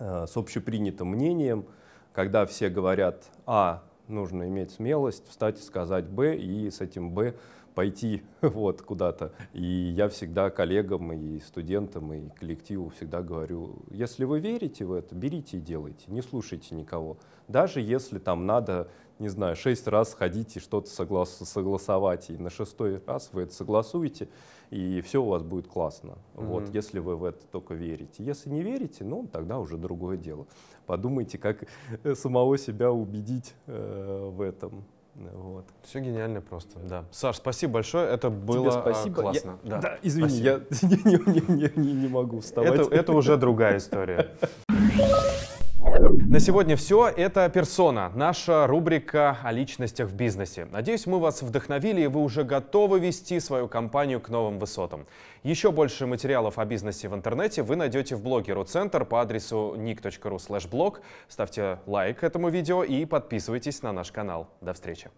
э, с общепринятым мнением, когда все говорят «А», нужно иметь смелость встать и сказать «Б», и с этим «Б» пойти [laughs] вот куда-то. И я всегда коллегам и студентам и коллективу всегда говорю, если вы верите в это, берите и делайте, не слушайте никого. Даже если там надо, не знаю, шесть раз ходить и что-то соглас согласовать, и на шестой раз вы это согласуете, и все у вас будет классно. Mm-hmm. Вот, если вы в это только верите. Если не верите, ну, тогда уже другое дело. Подумайте, как э, самого себя убедить э, в этом. Вот. Все гениально просто, да. Саш, спасибо большое, это было Тебе а, спасибо. классно. Я, да. да, извини, спасибо. я [laughs] не, не, не, не могу вставать. Это, это уже другая история. [laughs] На сегодня все. Это «Персона», наша рубрика о личностях в бизнесе. Надеюсь, мы вас вдохновили, и вы уже готовы вести свою компанию к новым высотам. Еще больше материалов о бизнесе в интернете вы найдете в блоге «Руцентр» по адресу nick.ru/blog. Ставьте лайк этому видео и подписывайтесь на наш канал. До встречи!